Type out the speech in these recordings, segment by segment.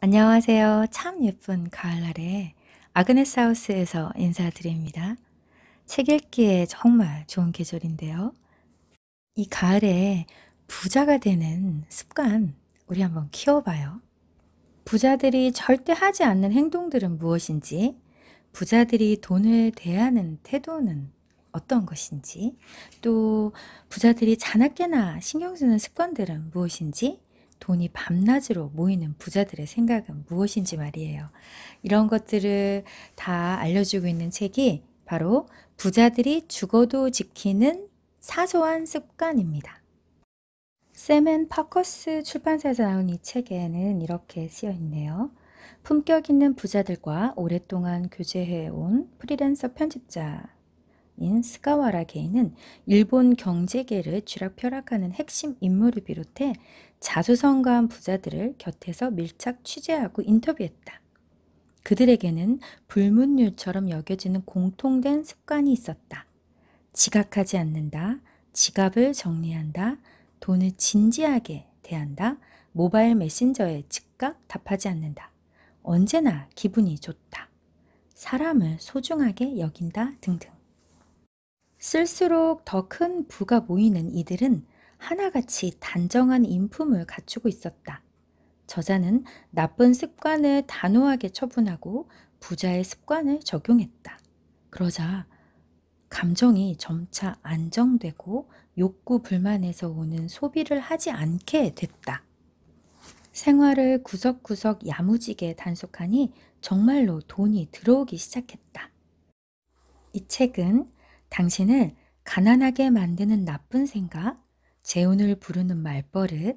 안녕하세요. 참 예쁜 가을날에 아그네스 하우스에서 인사드립니다. 책 읽기에 정말 좋은 계절인데요. 이 가을에 부자가 되는 습관 우리 한번 키워봐요. 부자들이 절대 하지 않는 행동들은 무엇인지, 부자들이 돈을 대하는 태도는 어떤 것인지, 또 부자들이 자나깨나 신경 쓰는 습관들은 무엇인지 돈이 밤낮으로 모이는 부자들의 생각은 무엇인지 말이에요. 이런 것들을 다 알려주고 있는 책이 바로 부자들이 죽어도 지키는 사소한 습관입니다. 세앤 파커스 출판사에서 나온 이 책에는 이렇게 쓰여 있네요. 품격 있는 부자들과 오랫동안 교제해온 프리랜서 편집자 인스카와라 게이는 일본 경제계를 쥐락펴락하는 핵심 인물을 비롯해 자수성가한 부자들을 곁에서 밀착 취재하고 인터뷰했다. 그들에게는 불문율처럼 여겨지는 공통된 습관이 있었다. 지각하지 않는다, 지갑을 정리한다, 돈을 진지하게 대한다, 모바일 메신저에 즉각 답하지 않는다. 언제나 기분이 좋다. 사람을 소중하게 여긴다 등등. 쓸수록 더 큰 부가 모이는 이들은 하나같이 단정한 인품을 갖추고 있었다. 저자는 나쁜 습관을 단호하게 처분하고 부자의 습관을 적용했다. 그러자 감정이 점차 안정되고 욕구 불만에서 오는 소비를 하지 않게 됐다. 생활을 구석구석 야무지게 단속하니 정말로 돈이 들어오기 시작했다. 이 책은 당신은 가난하게 만드는 나쁜 생각, 재혼을 부르는 말버릇,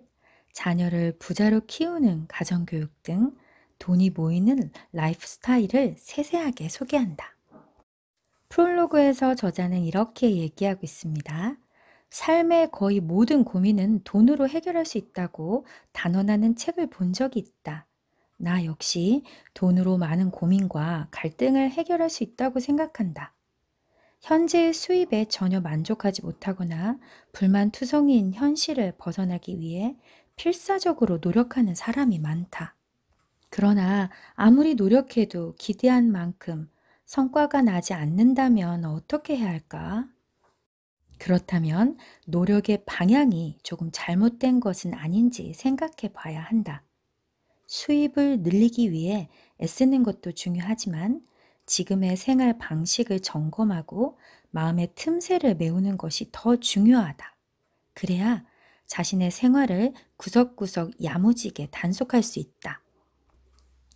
자녀를 부자로 키우는 가정교육 등 돈이 모이는 라이프 스타일을 세세하게 소개한다. 프롤로그에서 저자는 이렇게 얘기하고 있습니다. 삶의 거의 모든 고민은 돈으로 해결할 수 있다고 단언하는 책을 본 적이 있다. 나 역시 돈으로 많은 고민과 갈등을 해결할 수 있다고 생각한다. 현재의 수입에 전혀 만족하지 못하거나 불만투성이인 현실을 벗어나기 위해 필사적으로 노력하는 사람이 많다. 그러나 아무리 노력해도 기대한 만큼 성과가 나지 않는다면 어떻게 해야 할까? 그렇다면 노력의 방향이 조금 잘못된 것은 아닌지 생각해 봐야 한다. 수입을 늘리기 위해 애쓰는 것도 중요하지만 지금의 생활 방식을 점검하고 마음의 틈새를 메우는 것이 더 중요하다. 그래야 자신의 생활을 구석구석 야무지게 단속할 수 있다.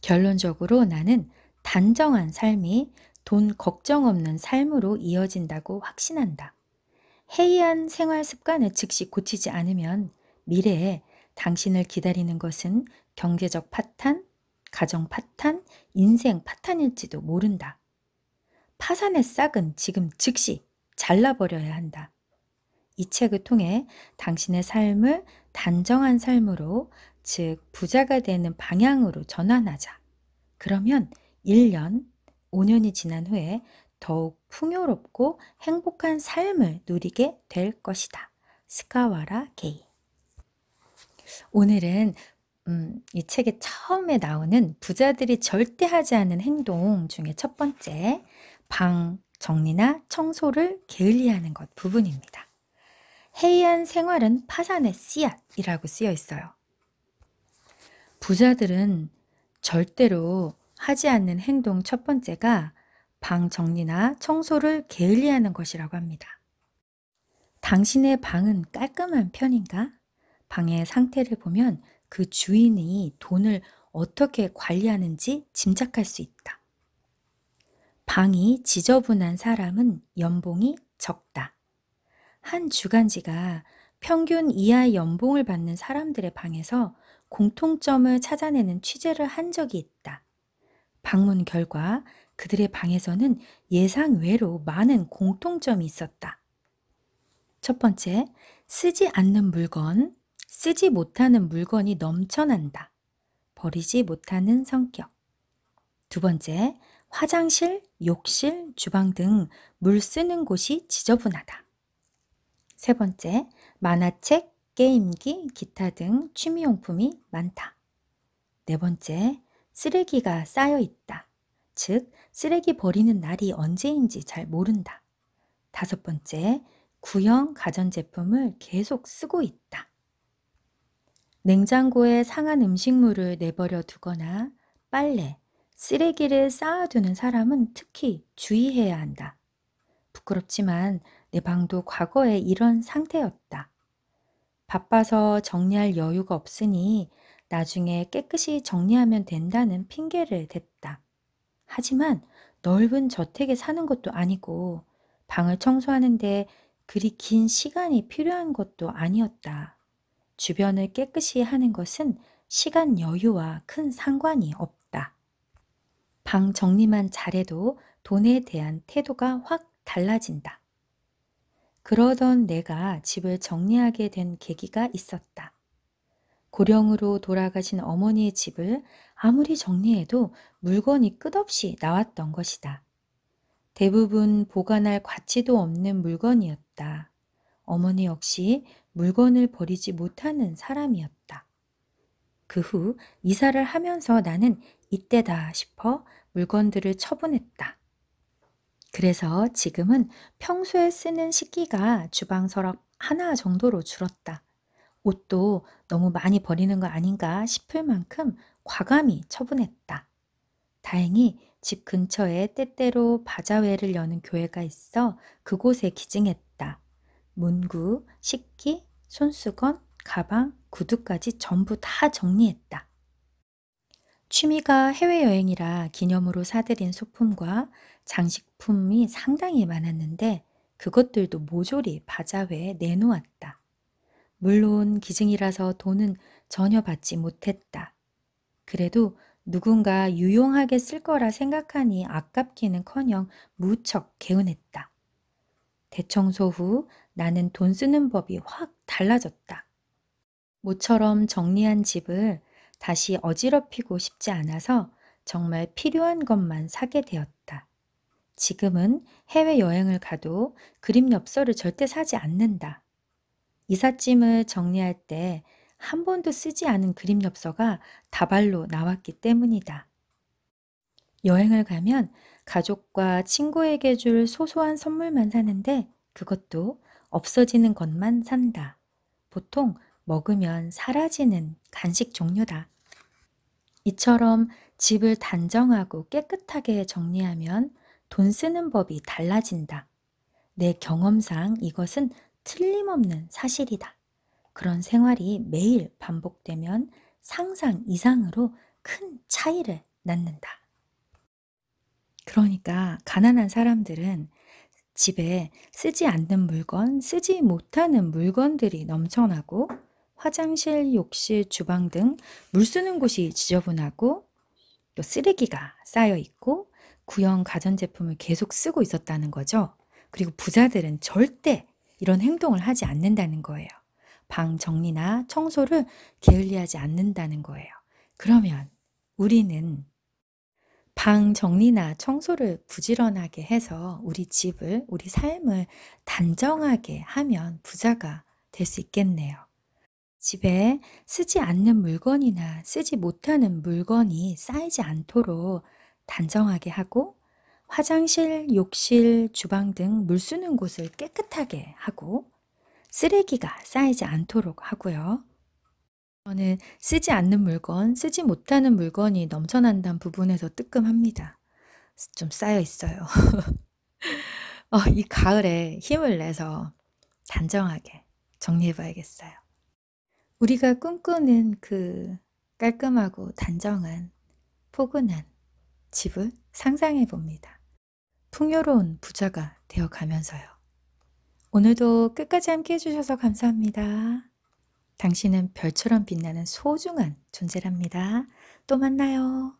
결론적으로 나는 단정한 삶이 돈 걱정 없는 삶으로 이어진다고 확신한다. 해이한 생활 습관을 즉시 고치지 않으면 미래에 당신을 기다리는 것은 경제적 파탄, 가정 파탄, 인생 파탄일지도 모른다. 파산의 싹은 지금 즉시 잘라버려야 한다. 이 책을 통해 당신의 삶을 단정한 삶으로, 즉, 부자가 되는 방향으로 전환하자. 그러면 1년, 5년이 지난 후에 더욱 풍요롭고 행복한 삶을 누리게 될 것이다. 스카와라 게이. 오늘은 음, 이 책에 처음에 나오는 부자들이 절대 하지 않는 행동 중에 첫 번째, 방 정리나 청소를 게을리하는 것 부분입니다. 해이한 생활은 파산의 씨앗이라고 쓰여 있어요. 부자들은 절대로 하지 않는 행동 첫 번째가 방 정리나 청소를 게을리하는 것이라고 합니다. 당신의 방은 깔끔한 편인가? 방의 상태를 보면 그 주인이 돈을 어떻게 관리하는지 짐작할 수 있다. 방이 지저분한 사람은 연봉이 적다. 한 주간지가 평균 이하의 연봉을 받는 사람들의 방에서 공통점을 찾아내는 취재를 한 적이 있다. 방문 결과 그들의 방에서는 예상 외로 많은 공통점이 있었다. 첫 번째, 쓰지 않는 물건, 쓰지 못하는 물건이 넘쳐난다. 버리지 못하는 성격. 두 번째, 화장실, 욕실, 주방 등 물 쓰는 곳이 지저분하다. 세 번째, 만화책, 게임기, 기타 등 취미용품이 많다. 네 번째, 쓰레기가 쌓여 있다. 즉, 쓰레기 버리는 날이 언제인지 잘 모른다. 다섯 번째, 구형 가전제품을 계속 쓰고 있다. 냉장고에 상한 음식물을 내버려 두거나 빨래, 쓰레기를 쌓아두는 사람은 특히 주의해야 한다. 부끄럽지만 내 방도 과거에 이런 상태였다. 바빠서 정리할 여유가 없으니 나중에 깨끗이 정리하면 된다는 핑계를 댔다. 하지만 넓은 저택에 사는 것도 아니고 방을 청소하는데 그리 긴 시간이 필요한 것도 아니었다. 주변을 깨끗이 하는 것은 시간 여유와 큰 상관이 없다. 방 정리만 잘해도 돈에 대한 태도가 확 달라진다. 그러던 내가 집을 정리하게 된 계기가 있었다. 고령으로 돌아가신 어머니의 집을 아무리 정리해도 물건이 끝없이 나왔던 것이다. 대부분 보관할 가치도 없는 물건이었다. 어머니 역시 물건을 버리지 못하는 사람이었다. 그 후 이사를 하면서 나는 이때다 싶어 물건들을 처분했다. 그래서 지금은 평소에 쓰는 식기가 주방 서랍 하나 정도로 줄었다. 옷도 너무 많이 버리는 거 아닌가 싶을 만큼 과감히 처분했다. 다행히 집 근처에 때때로 바자회를 여는 교회가 있어 그곳에 기증했다. 문구, 식기, 손수건, 가방, 구두까지 전부 다 정리했다. 취미가 해외여행이라 기념으로 사들인 소품과 장식품이 상당히 많았는데 그것들도 모조리 바자회에 내놓았다. 물론 기증이라서 돈은 전혀 받지 못했다. 그래도 누군가 유용하게 쓸 거라 생각하니 아깝기는커녕 무척 개운했다. 대청소 후 나는 돈 쓰는 법이 확 달라졌다. 모처럼 정리한 집을 다시 어지럽히고 싶지 않아서 정말 필요한 것만 사게 되었다. 지금은 해외여행을 가도 그림 엽서를 절대 사지 않는다. 이삿짐을 정리할 때 한 번도 쓰지 않은 그림 엽서가 다발로 나왔기 때문이다. 여행을 가면 가족과 친구에게 줄 소소한 선물만 사는데 그것도 없어지는 것만 산다. 보통 먹으면 사라지는 간식 종류다. 이처럼 집을 단정하고 깨끗하게 정리하면 돈 쓰는 법이 달라진다. 내 경험상 이것은 틀림없는 사실이다. 그런 생활이 매일 반복되면 상상 이상으로 큰 차이를 낳는다. 그러니까 가난한 사람들은 집에 쓰지 않는 물건, 쓰지 못하는 물건들이 넘쳐나고 화장실, 욕실, 주방 등 물 쓰는 곳이 지저분하고 또 쓰레기가 쌓여 있고 구형 가전제품을 계속 쓰고 있었다는 거죠. 그리고 부자들은 절대 이런 행동을 하지 않는다는 거예요. 방 정리나 청소를 게을리하지 않는다는 거예요. 그러면 우리는 방 정리나 청소를 부지런하게 해서 우리 집을, 우리 삶을 단정하게 하면 부자가 될 수 있겠네요. 집에 쓰지 않는 물건이나 쓰지 못하는 물건이 쌓이지 않도록 단정하게 하고 화장실, 욕실, 주방 등 물 쓰는 곳을 깨끗하게 하고 쓰레기가 쌓이지 않도록 하고요. 저는 쓰지 않는 물건, 쓰지 못하는 물건이 넘쳐난다는 부분에서 뜨끔합니다. 좀 쌓여 있어요. 어, 이 가을에 힘을 내서 단정하게 정리해 봐야겠어요. 우리가 꿈꾸는 그 깔끔하고 단정한 포근한 집을 상상해 봅니다. 풍요로운 부자가 되어 가면서요. 오늘도 끝까지 함께 해주셔서 감사합니다. 당신은 별처럼 빛나는 소중한 존재랍니다. 또 만나요.